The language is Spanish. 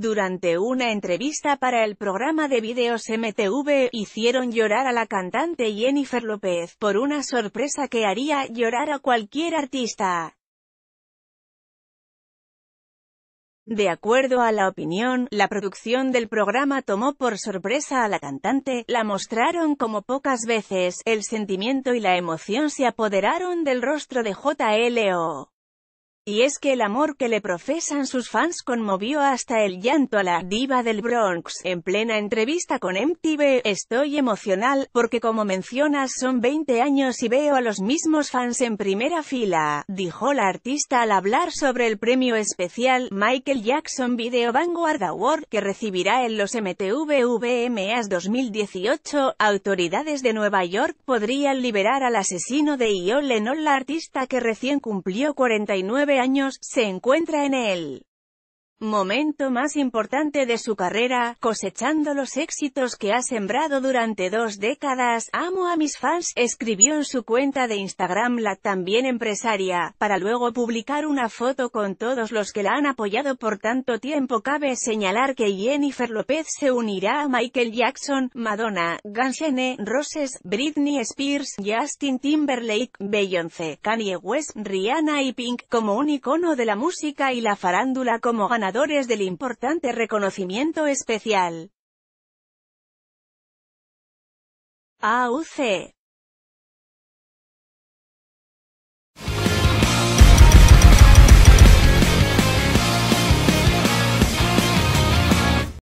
Durante una entrevista para el programa de videos MTV, hicieron llorar a la cantante Jennifer López, por una sorpresa que haría llorar a cualquier artista. De acuerdo a la opinión, la producción del programa tomó por sorpresa a la cantante, la mostraron como pocas veces, el sentimiento y la emoción se apoderaron del rostro de JLO. Y es que el amor que le profesan sus fans conmovió hasta el llanto a la diva del Bronx. En plena entrevista con MTV, estoy emocional, porque como mencionas son 20 años y veo a los mismos fans en primera fila, dijo la artista al hablar sobre el premio especial Michael Jackson Video Vanguard Award que recibirá en los MTV VMAs 2018. Autoridades de Nueva York podrían liberar al asesino de Io la artista que recién cumplió 49 años, se encuentra en él momento más importante de su carrera, cosechando los éxitos que ha sembrado durante dos décadas, amo a mis fans, escribió en su cuenta de Instagram la también empresaria, para luego publicar una foto con todos los que la han apoyado por tanto tiempo. Cabe señalar que Jennifer López se unirá a Michael Jackson, Madonna, Gansene, Rosses, Roses, Britney Spears, Justin Timberlake, Beyoncé, Kanye West, Rihanna y Pink, como un icono de la música y la farándula como ganador del importante reconocimiento especial. AUC